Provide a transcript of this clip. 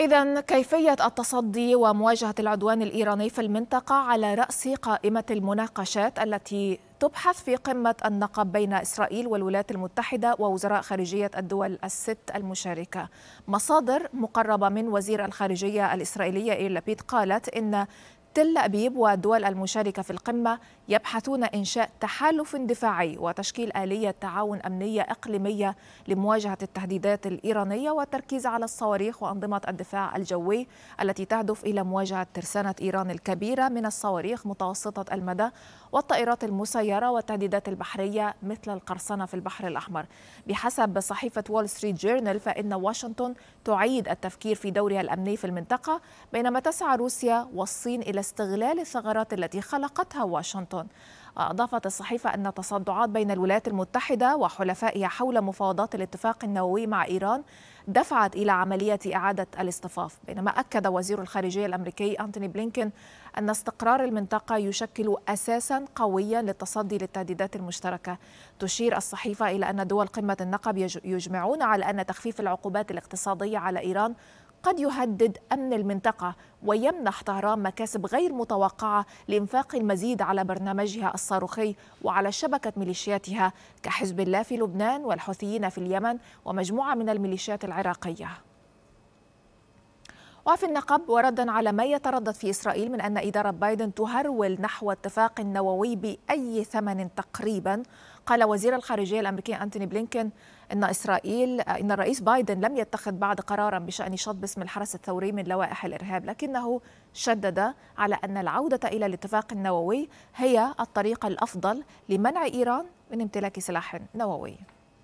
إذا كيفية التصدي ومواجهة العدوان الإيراني في المنطقة على رأس قائمة المناقشات التي تبحث في قمة النقب بين إسرائيل والولايات المتحدة ووزراء خارجية الدول الست المشاركة مصادر مقربة من وزير الخارجية الإسرائيلية إير لبيد قالت إن تل أبيب والدول المشاركة في القمة يبحثون إنشاء تحالف دفاعي وتشكيل آلية تعاون أمنية إقليمية لمواجهة التهديدات الإيرانية والتركيز على الصواريخ وأنظمة الدفاع الجوي التي تهدف إلى مواجهة ترسانة إيران الكبيرة من الصواريخ متوسطة المدى والطائرات المسيرة والتهديدات البحرية مثل القرصنة في البحر الأحمر بحسب صحيفة وول ستريت جورنال فإن واشنطن تعيد التفكير في دورها الأمني في المنطقة بينما تسعى روسيا والصين إلى استغلال الثغرات التي خلقتها واشنطن وأضافت الصحيفة أن التصدعات بين الولايات المتحدة وحلفائها حول مفاوضات الاتفاق النووي مع إيران دفعت إلى عملية إعادة الاصطفاف بينما أكد وزير الخارجية الأمريكي أنتوني بلينكين أن استقرار المنطقة يشكل أساسا قويا للتصدي للتهديدات المشتركة تشير الصحيفة إلى أن دول قمة النقب يجمعون على أن تخفيف العقوبات الاقتصادية على إيران قد يهدد أمن المنطقة ويمنح طهران مكاسب غير متوقعة لإنفاق المزيد على برنامجها الصاروخي وعلى شبكة ميليشياتها كحزب الله في لبنان والحوثيين في اليمن ومجموعة من الميليشيات العراقية وفي النقب وردا على ما يتردد في إسرائيل من أن إدارة بايدن تهرول نحو اتفاق نووي بأي ثمن تقريبا قال وزير الخارجية الأمريكي أنتوني بلينكن أن إسرائيل أن الرئيس بايدن لم يتخذ بعد قرارا بشأن شطب اسم الحرس الثوري من لوائح الإرهاب لكنه شدد على أن العودة إلى الاتفاق النووي هي الطريقة الأفضل لمنع إيران من امتلاك سلاح نووي